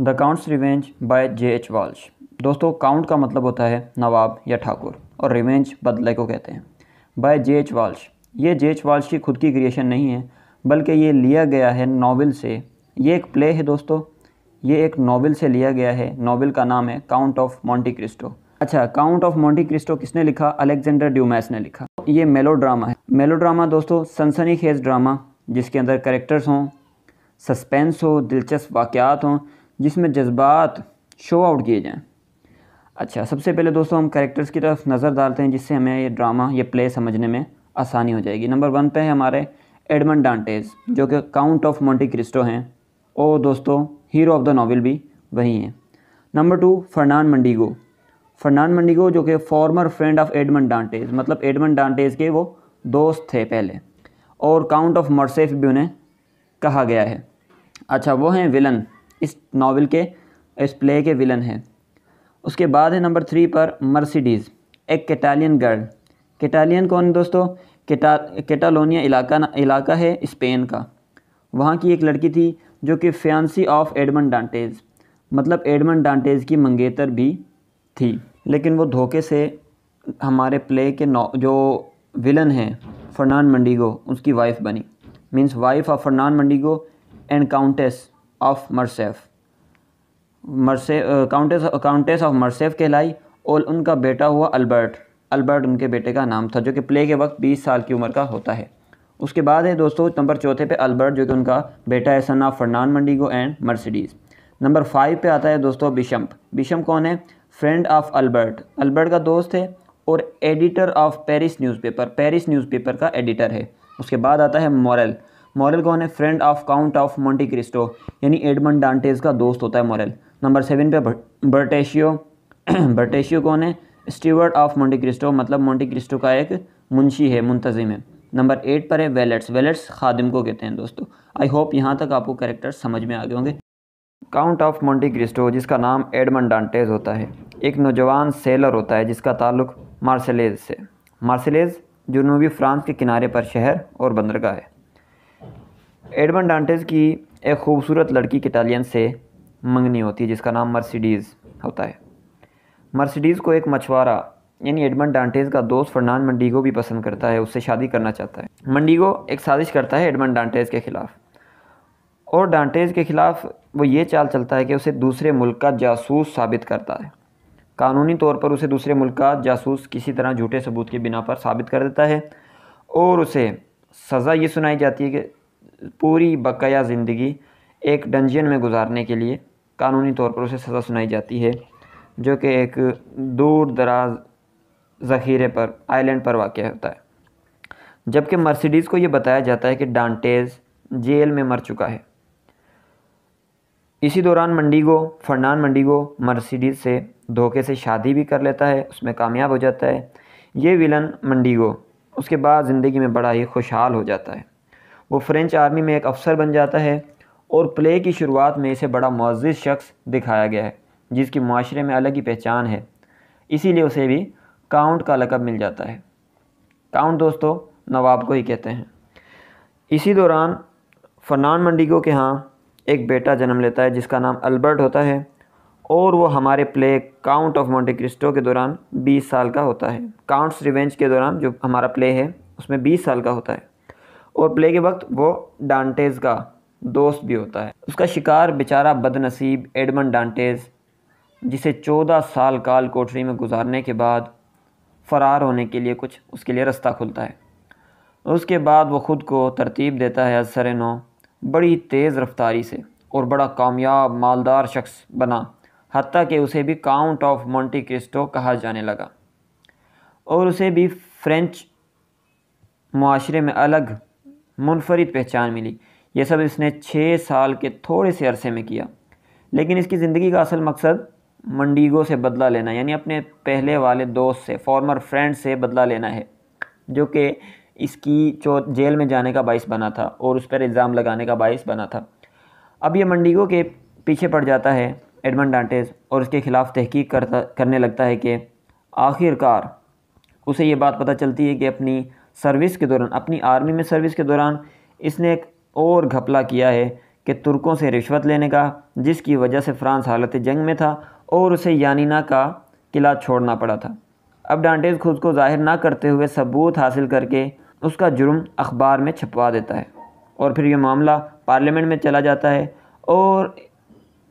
the count's revenge by J H Walsh दोस्तों count का मतलब होता है नवाब या ठाकुर और रिवेंज बदले को कहते हैं बाय जे एच वाल्श ये जे एच वाल्श की खुद की क्रिएशन नहीं है बल्कि ये लिया गया है नावल से ये एक प्ले है दोस्तों ये एक नावल से लिया गया है नावल का नाम है काउंट ऑफ मॉन्टी क्रिस्टो अच्छा काउंट ऑफ मॉन्टी क्रिस्टो किसने लिखा अलेक्जेंडर ड्यूमैस ने लिखा ये मेलो ड्रामा है मेलो ड्रामा दोस्तों सनसनी खेज ड्रामा जिसके अंदर करेक्टर्स हों सस्पेंस हो दिलचस्प वाक़ात हों जिसमें जज्बात शो आउट किए जाएँ अच्छा सबसे पहले दोस्तों हम करेक्टर्स की तरफ नज़र डालते हैं जिससे हमें ये ड्रामा ये प्ले समझने में आसानी हो जाएगी नंबर वन पे है हमारे एडमन डांटेज जो कि काउंट ऑफ मोंटी क्रिस्टो हैं और दोस्तों हीरो ऑफ द नावल भी वही हैं नंबर टू फर्नान मंडीगो फर्नान मंडीगो जो कि former friend of Edmond Dantes मतलब एडमन डांटेज के वो दोस्त थे पहले और काउंट ऑफ मरसेफ भी उन्हें कहा गया है अच्छा वो हैं विलन इस नावल के इस प्ले के विलन हैं उसके बाद है नंबर थ्री पर मर्सिडीज़ एक कैटालियन गर्ल कैटालियन कौन है दोस्तों केटा कैटालोनिया इलाका इलाका है स्पेन का वहाँ की एक लड़की थी जो कि फ्यांसी ऑफ एडमंड डांटेज मतलब एडमंड डांटेज की मंगेतर भी थी लेकिन वो धोखे से हमारे प्ले के नौ जो विलन हैं फर्नान मंडीगो उसकी वाइफ़ बनी means wife of Fernand Mondego and countess of Morcerf Morcerf countess countess of Morcerf कहलाई और उनका बेटा हुआ अल्बर्ट अल्बर्ट उनके बेटे का नाम था जो कि प्ले के वक्त 20 साल की उम्र का होता है उसके बाद है दोस्तों नंबर चौथे पे अल्बर्ट जो कि उनका बेटा है son of Fernand Mondego and Mercedes number five पे आता है दोस्तों बिशम्प बिशम कौन है फ्रेंड ऑफ अल्बर्ट अल्बर्ट का दोस्त है और editor of Paris newspaper Paris newspaper का एडिटर है उसके बाद आता है मॉरल मॉरल कौन है friend of count of Monte Cristo यानी एडमंड डांटेज का दोस्त होता है मॉरल नंबर सेवन पे बर्टेशियो बर्टेशियो कौन है स्टीवर्ड ऑफ मोंटी क्रिस्टो मतलब मोंटी क्रिस्टो का एक मुंशी है मुंतजिम है नंबर एट पर है वेलेट्स वेलेट्स खादिम को कहते हैं दोस्तों आई होप यहाँ तक आपको कैरेक्टर समझ में आ गए होंगे काउंट ऑफ मोंटी क्रिस्टो जिसका नाम एडमन डांटेज होता है एक नौजवान सेलर होता है जिसका ताल्लुक मार्सलेज से मार्सलेज जुनूबी फ्रांस के किनारे पर शहर और बंदरगाह है एडमन डांटेज की एक खूबसूरत लड़की की टालियन से मंगनी होती है जिसका नाम मर्सिडीज़ होता है मर्सिडीज़ को एक मछुआरा यानी एडमन डांटेज का दोस्त फर्नान मंडीगो भी पसंद करता है उससे शादी करना चाहता है मंडीगो एक साजिश करता है एडमन डांटेज के ख़िलाफ़ और डांटेज के ख़िलाफ़ वो ये चाल चलता है कि उसे दूसरे मुल्क का जासूस साबित करता है कानूनी तौर पर उसे दूसरे मुल्क का जासूस किसी तरह झूठे सबूत के बिना पर साबित कर देता है और उसे सज़ा ये सुनाई जाती है कि पूरी बकाया ज़िंदगी एक डंजन में गुजारने के लिए कानूनी तौर पर उसे सज़ा सुनाई जाती है जो कि एक दूर दराज ज़ख़ीरे पर आइलैंड पर वाक़ होता है जबकि मर्सिडीज़ को ये बताया जाता है कि डांटेज जेल में मर चुका है इसी दौरान मंडीगो फर्नान मंडीगो मर्सिडीज़ से धोखे से शादी भी कर लेता है उसमें कामयाब हो जाता है ये विलन मंडीगो उसके बाद ज़िंदगी में बड़ा ही खुशहाल हो जाता है वो फ्रेंच आर्मी में एक अफसर बन जाता है और प्ले की शुरुआत में इसे बड़ा मज़ज़ शख्स दिखाया गया है जिसकी माशरे में अलग ही पहचान है इसीलिए उसे भी काउंट का लकब मिल जाता है काउंट दोस्तों नवाब को ही कहते हैं इसी दौरान फर्नान मंडिगो के यहाँ एक बेटा जन्म लेता है जिसका नाम अल्बर्ट होता है और वो हमारे play count of Monte Cristo के दौरान 20 साल का होता है काउंट्स रिवेंज के दौरान जो हमारा प्ले है उसमें 20 साल का होता है और प्ले के वक्त वो डांटेज का दोस्त भी होता है उसका शिकार बेचारा बदनसीब एडमन डांटेज जिसे चौदह साल काल कोठरी में गुजारने के बाद फ़रार होने के लिए कुछ उसके लिए रास्ता खुलता है उसके बाद वो ख़ुद को तरतीब देता है असर नौ बड़ी तेज़ रफ्तारी से और बड़ा कामयाब मालदार शख्स बना हती कि उसे भी काउंट ऑफ मोंटी क्रिस्टो कहा जाने लगा और उसे भी फ्रेंच माशरे में अलग मुनफरद पहचान मिली ये सब इसने छः साल के थोड़े से अरसे में किया लेकिन इसकी ज़िंदगी का असल मकसद मंडीगो से बदला लेना यानी अपने पहले वाले दोस्त से फॉर्मर फ्रेंड से बदला लेना है जो कि इसकी चो जेल में जाने का बाइस बना था और उस पर इल्ज़ाम लगाने का बाइस बना था अब ये मंडीगो के पीछे पड़ जाता है एडमंड डांटेज और उसके ख़िलाफ़ तहकीक करता करने लगता है कि आखिरकार उसे ये बात पता चलती है कि अपनी सर्विस के दौरान अपनी आर्मी में सर्विस के दौरान इसने एक और घपला किया है कि तुर्कों से रिश्वत लेने का जिसकी वजह से फ्रांस हालत जंग में था और उसे यानिना का किला छोड़ना पड़ा था अब डांटेज खुद को जाहिर ना करते हुए सबूत हासिल करके उसका जुर्म अखबार में छपवा देता है और फिर यह मामला पार्लियामेंट में चला जाता है और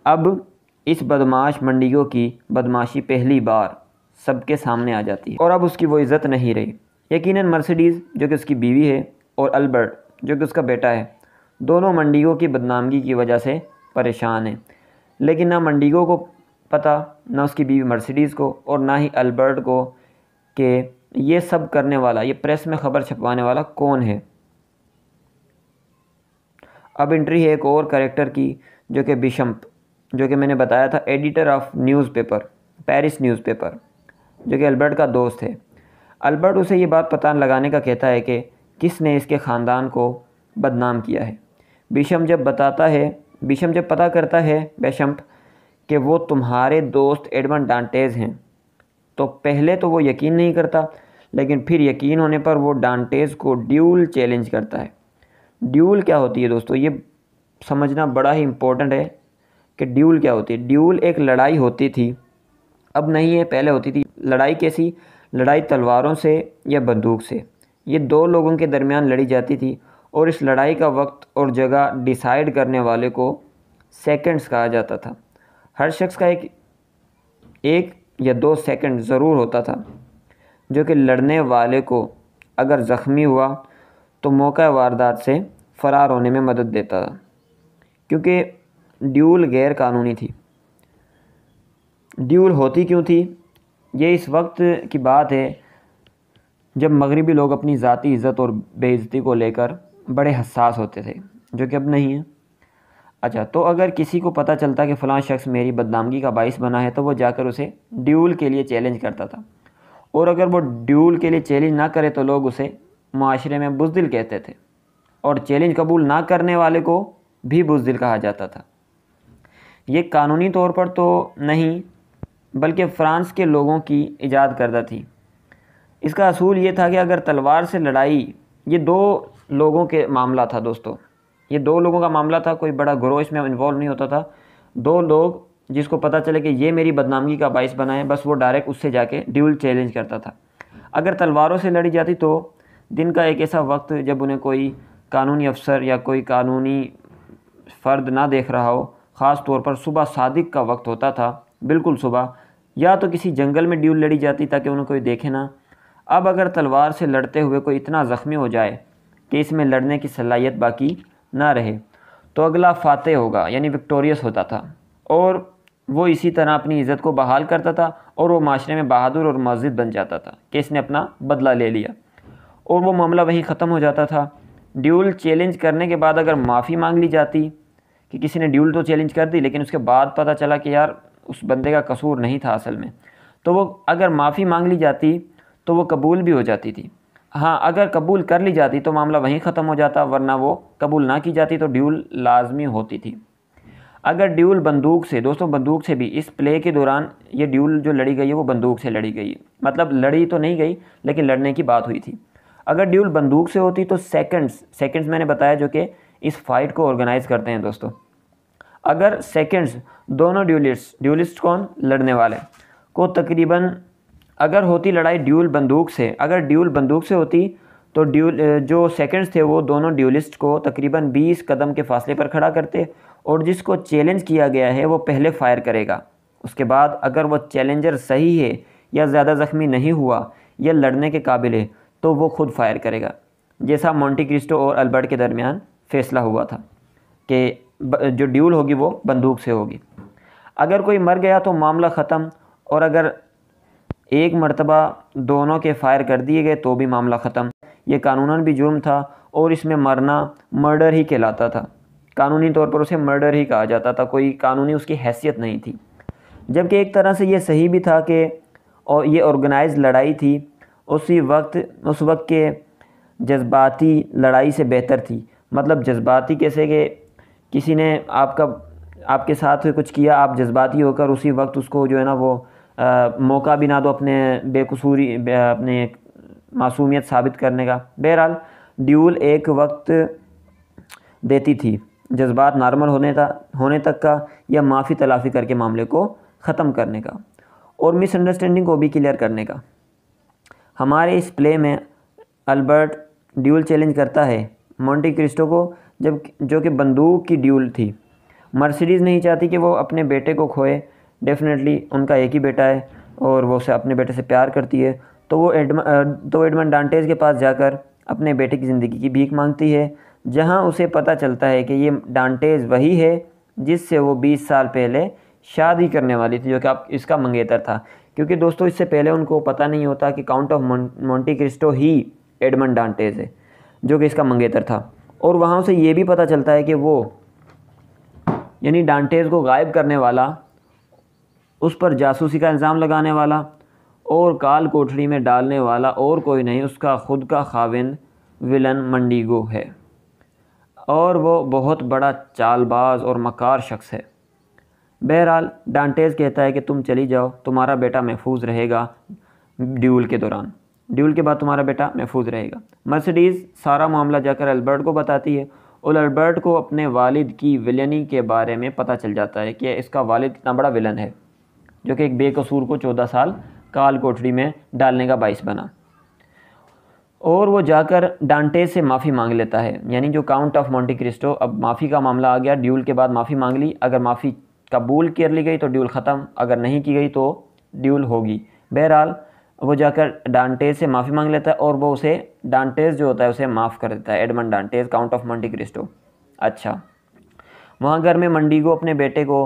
अब इस बदमाश मंडियों की बदमाशी पहली बार सबके सामने आ जाती है और अब उसकी वो इज़्ज़त नहीं रही यकीनन मर्सिडीज़ जो कि उसकी बीवी है और अल्बर्ट जो कि उसका बेटा है दोनों मंडीगो की बदनामगी की वजह से परेशान हैं लेकिन ना मंडीगो को पता ना उसकी बीवी मर्सिडीज़ को और ना ही अल्बर्ट को कि ये सब करने वाला ये प्रेस में ख़बर छपवाने वाला कौन है अब इंट्री है एक और करेक्टर की जो कि बिशम्प जो कि मैंने बताया था editor of newspaper Paris newspaper जो कि अल्बर्ट का दोस्त है अल्बर्ट उसे ये बात पता लगाने का कहता है कि किसने इसके ख़ानदान को बदनाम किया है बिशम जब बताता है बिशम जब पता करता है बेशम्प कि वो तुम्हारे दोस्त एडमन डांटेज हैं तो पहले तो वो यकीन नहीं करता लेकिन फिर यकीन होने पर वो डांटेज को ड्यूल चैलेंज करता है ड्यूल क्या होती है दोस्तों ये समझना बड़ा ही इम्पोर्टेंट है कि ड्यूल क्या होती है ड्यूल एक लड़ाई होती थी अब नहीं है पहले होती थी लड़ाई कैसी लड़ाई तलवारों से या बंदूक से ये दो लोगों के दरमियान लड़ी जाती थी और इस लड़ाई का वक्त और जगह डिसाइड करने वाले को सेकंड्स कहा जाता था हर शख्स का एक एक या दो सेकंड ज़रूर होता था जो कि लड़ने वाले को अगर ज़ख्मी हुआ तो मौका वारदात से फ़रार होने में मदद देता था क्योंकि ड्यूल गैर कानूनी थी ड्यूल होती क्यों थी ये इस वक्त की बात है जब मगरबी लोग अपनी ज़ाती इज़्ज़त और बेइज़्ज़ती को लेकर बड़े हसास होते थे जो कि अब नहीं है अच्छा तो अगर किसी को पता चलता कि फ़लाँ शख्स मेरी बदनामगी का बाइस बना है तो वो जाकर उसे ड्यूल के लिए चैलेंज करता था और अगर वो ड्यूल के लिए चैलेंज ना करे तो लोग उसे माशरे में बुजदिल कहते थे और चैलेंज कबूल ना करने वाले को भी बुजदिल कहा जाता था ये कानूनी तौर पर तो नहीं बल्कि फ़्रांस के लोगों की ईजाद करदा थी इसका असूल ये था कि अगर तलवार से लड़ाई ये दो लोगों के मामला था दोस्तों ये दो लोगों का मामला था कोई बड़ा ग्रोह इसमें इन्वॉल्व नहीं होता था दो लोग जिसको पता चले कि ये मेरी बदनामी का बायस बना है बस वो डायरेक्ट उससे जाके ड्यूल चैलेंज करता था अगर तलवारों से लड़ी जाती तो दिन का एक ऐसा वक्त जब उन्हें कोई कानूनी अफसर या कोई कानूनी फ़र्द ना देख रहा हो ख़ास तौर पर सुबह सादिक का वक्त होता था बिल्कुल सुबह या तो किसी जंगल में ड्यूल लड़ी जाती ताकि उन्हें कोई देखे ना अब अगर तलवार से लड़ते हुए कोई इतना ज़ख्मी हो जाए कि इसमें लड़ने की सलाहियत बाकी ना रहे तो अगला फातह होगा यानी विक्टोरियस होता था और वो इसी तरह अपनी इज़्ज़त को बहाल करता था और वो माशरे में बहादुर और मस्जिद बन जाता था कि इसने अपना बदला ले लिया और वो मामला वहीं ख़त्म हो जाता था ड्यूल चैलेंज करने के बाद अगर माफ़ी मांग ली जाती कि किसी ने ड्यूल तो चैलेंज कर दी लेकिन उसके बाद पता चला कि यार उस बंदे का कसूर नहीं था असल में तो वो अगर माफ़ी मांग ली जाती तो वो कबूल भी हो जाती थी हाँ अगर कबूल कर ली जाती तो मामला वहीं ख़त्म हो जाता वरना वो कबूल ना की जाती तो ड्यूल लाजमी होती थी अगर ड्यूल बंदूक से दोस्तों बंदूक से भी इस प्ले के दौरान ये ड्यूल जो लड़ी गई है वो बंदूक से लड़ी गई मतलब लड़ी तो नहीं गई लेकिन लड़ने की बात हुई थी अगर ड्यूल बंदूक से होती तो सेकंड्स सेकंड्स मैंने बताया जो कि इस फाइट को ऑर्गेनाइज़ करते हैं दोस्तों अगर सेकेंड्स दोनों ड्यूलिस्ट ड्यूलिस्ट कौन लड़ने वाले को तकरीबन अगर होती लड़ाई ड्यूल बंदूक से अगर ड्यूल बंदूक से होती तो ड्यूल जो सेकेंड्स थे वो दोनों ड्यूलिस्ट को तकरीबन 20 कदम के फासले पर खड़ा करते और जिसको चैलेंज किया गया है वो पहले फायर करेगा उसके बाद अगर वो चैलेंजर सही है या ज़्यादा ज़ख्मी नहीं हुआ या लड़ने के काबिल है तो वो खुद फायर करेगा जैसा मॉन्टी क्रिस्टो और अल्बर्ट के दरमियान फैसला हुआ था कि जो ड्यूल होगी वो बंदूक से होगी अगर कोई मर गया तो मामला ख़त्म और अगर एक मरतबा दोनों के फायर कर दिए गए तो भी मामला ख़त्म ये कानूनन भी जुर्म था और इसमें मरना मर्डर ही कहलाता था कानूनी तौर पर उसे मर्डर ही कहा जाता था कोई कानूनी उसकी हैसियत नहीं थी जबकि एक तरह से ये सही भी था कि और ये ऑर्गेनाइज लड़ाई थी उसी वक्त उस वक्त के जज्बाती लड़ाई से बेहतर थी मतलब जज्बाती कैसे कि किसी ने आपका आपके साथ कुछ किया आप जज्बाती होकर उसी वक्त उसको जो है ना वो आ, मौका भी ना दो अपने बेकसूरी बे, अपने मासूमियत साबित करने का बहरहाल ड्यूल एक वक्त देती थी जज्बात नॉर्मल होने तक होने तक का या माफ़ी तलाफ़ी करके मामले को ख़त्म करने का और मिसअंडरस्टैंडिंग को भी क्लियर करने का हमारे इस प्ले में अल्बर्ट ड्यूल चैलेंज करता है मोंटी क्रिस्टो को जब जो कि बंदूक की ड्यूल थी मर्सिडीज़ नहीं चाहती कि वो अपने बेटे को खोए डेफिनेटली उनका एक ही बेटा है और वो उसे अपने बेटे से प्यार करती है तो वो एडम तो एडमन डांटेज के पास जाकर अपने बेटे की ज़िंदगी की भीख मांगती है जहाँ उसे पता चलता है कि ये डांटेज वही है जिससे वो 20 साल पहले शादी करने वाली थी जो कि आप इसका मंगेतर था क्योंकि दोस्तों इससे पहले उनको पता नहीं होता कि काउंट ऑफ मोंटी क्रिस्टो ही एडमन डांटेज है जो कि इसका मंगेतर था और वहाँ से ये भी पता चलता है कि वो यानी डांटेज को गायब करने वाला उस पर जासूसी का इल्ज़ाम लगाने वाला और काल कोठरी में डालने वाला और कोई नहीं उसका ख़ुद का खाविंद विलन मंडीगो है और वो बहुत बड़ा चालबाज और मकार शख्स है बहरहाल डांटेज कहता है कि तुम चली जाओ तुम्हारा बेटा महफूज रहेगा ड्यूल के दौरान ड्यूल के बाद तुम्हारा बेटा महफूज रहेगा मर्सिडीज़ सारा मामला जाकर अल्बर्ट को बताती है और अल्बर्ट को अपने वालिद की विलनी के बारे में पता चल जाता है कि इसका वालिद कितना बड़ा विलन है जो कि एक बेकसूर को चौदह साल काल कोठरी में डालने का बाइस बना और वो जाकर डांटे से माफ़ी मांग लेता है यानी जो काउंट ऑफ मॉन्टी क्रिस्टो अब माफ़ी का मामला आ गया ड्यूल के बाद माफ़ी मांग ली अगर माफ़ी कबूल कर ली गई तो ड्यूल ख़त्म अगर नहीं की गई तो ड्यूल होगी बहरहाल वो जाकर डांटेज से माफ़ी मांग लेता है और वो उसे डांटेज जो होता है उसे माफ़ कर देता है Edmond Dantes count of Monte Cristo अच्छा वहाँ घर में मंडीगो अपने बेटे को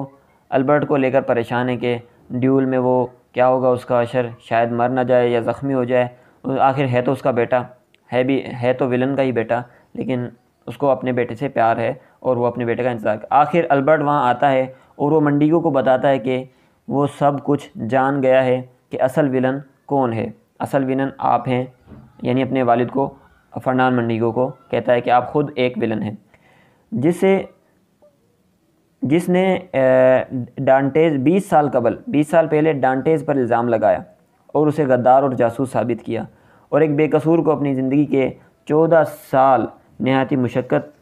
अल्बर्ट को लेकर परेशान है कि ड्यूल में वो क्या होगा उसका अशर शायद मर ना जाए या ज़ख्मी हो जाए आखिर है तो उसका बेटा है भी है तो विलन का ही बेटा लेकिन उसको अपने बेटे से प्यार है और वो अपने बेटे का इंतज़ार आखिर अल्बर्ट वहाँ आता है और वो मंडीगो को बताता है कि वो सब कुछ जान गया है कि असल विलन कौन है असल विलन आप हैं यानी अपने वालिद को फरनान मंडीगो को कहता है कि आप ख़ुद एक विलन हैं जिसे जिसने डांटेज 20 साल कबल 20 साल पहले डांटेज पर इल्ज़ाम लगाया और उसे गद्दार और जासूस साबित किया और एक बेकसूर को अपनी ज़िंदगी के 14 साल नहायती मशक्क़त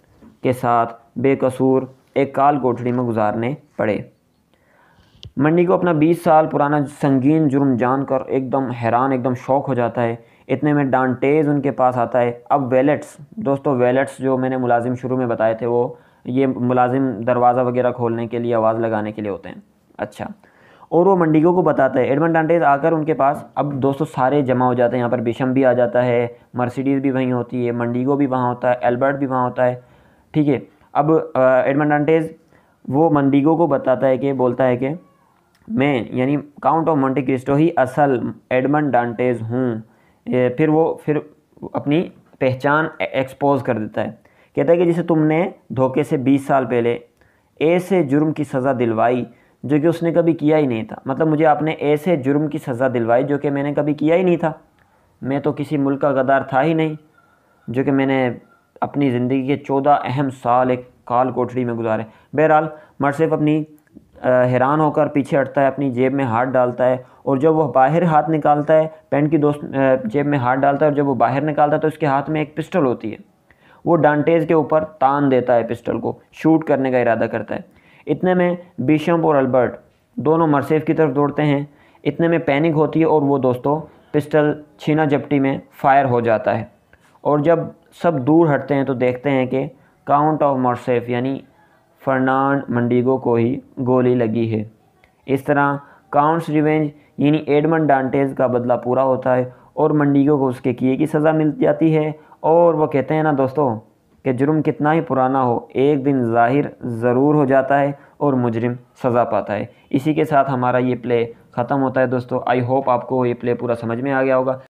के साथ बेकसूर एक काल कोठड़ी में गुजारने पड़े मंडी को अपना 20 साल पुराना संगीन जुर्म जानकर एकदम हैरान एकदम शौक हो जाता है इतने में डांटेज उनके पास आता है अब वेलेट्स दोस्तों वेलेट्स जो मैंने मुलाजिम शुरू में बताए थे वो ये मुलाजिम दरवाज़ा वगैरह खोलने के लिए आवाज़ लगाने के लिए होते हैं अच्छा और वो मंडिगो को बताता है एडमन डांटेज आकर उनके पास अब दोस्तों सारे जमा हो जाते हैं यहाँ पर बिशम भी आ जाता है मर्सिडीज़ भी वहीं होती है मंडिगो भी वहाँ होता है एल्बर्ट भी वहाँ होता है ठीक है अब एडमन डांटेज वो मंडिगो को बताता है कि बोलता है कि मैं यानी काउंट ऑफ मोंटी क्रिस्टो ही असल एडमंड डांटेज हूँ फिर वो फिर अपनी पहचान एक्सपोज कर देता है कहता है कि जिसे तुमने धोखे से 20 साल पहले ऐसे जुर्म की सज़ा दिलवाई जो कि उसने कभी किया ही नहीं था मतलब मुझे आपने ऐसे जुर्म की सज़ा दिलवाई जो कि मैंने कभी किया ही नहीं था मैं तो किसी मुल्क का गदार था ही नहीं जो कि मैंने अपनी ज़िंदगी के चौदह अहम साल एक काल कोठरी में गुजारे बहरहाल मरसेफ अपनी हैरान होकर पीछे हटता है अपनी जेब में हाथ डालता है और जब वह बाहर हाथ निकालता है पेंट की दोस्त जेब में हाथ डालता है और जब वो बाहर निकालता है तो उसके हाथ में एक पिस्टल होती है वो डांटेज के ऊपर तान देता है पिस्टल को शूट करने का इरादा करता है इतने में बिशम और अल्बर्ट दोनों मरसेफ की तरफ दौड़ते हैं इतने में पैनिक होती है और वो दोस्तों पिस्टल छीना जपटी में फायर हो जाता है और जब सब दूर हटते हैं तो देखते हैं कि काउंट ऑफ मरसेफ यानी फर्नान मंडीगो को ही गोली लगी है इस तरह काउंट्स रिवेंज यानी एडमन डांटेज का बदला पूरा होता है और मंडीगो को उसके किए की सज़ा मिल जाती है और वो कहते हैं ना दोस्तों कि जुर्म कितना ही पुराना हो एक दिन जाहिर ज़रूर हो जाता है और मुजरिम सज़ा पाता है इसी के साथ हमारा ये प्ले ख़त्म होता है दोस्तों आई होप आपको ये प्ले पूरा समझ में आ गया होगा